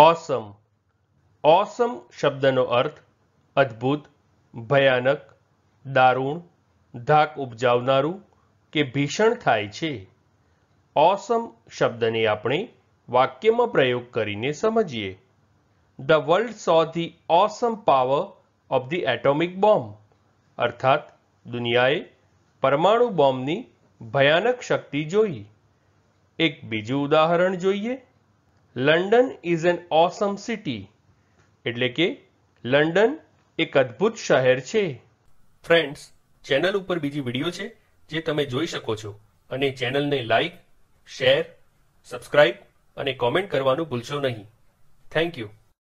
ઓસમ ઓસમ શબ્દનો અર્થ અદ્ભુત ભયાનક દારૂણ ધાક ઉપજાવનારું કે ભીષણ થાય છે ઓસમ શબ્દને આપણે વાક્યમાં પ્રયોગ કરીને સમજીએ the world saw the awesome power of the atomic bomb અર્થાત દુનિયાએ પરમાણુ બોમ્બની ભયાનક શક્તિ જોઈ એક બીજું ઉદાહરણ જોઈએ London is an awesome city એટલે કે લંડન એક અદ્ભુત શહેર છે ફ્રેન્ડ્સ ચેનલ ઉપર બીજી વિડીયો છે જે તમે જોઈ શકો છો અને ચેનલને લાઈક શેર સબસ્ક્રાઈબ અને કોમેન્ટ કરવાનું ભૂલશો નહીં થેન્ક યુ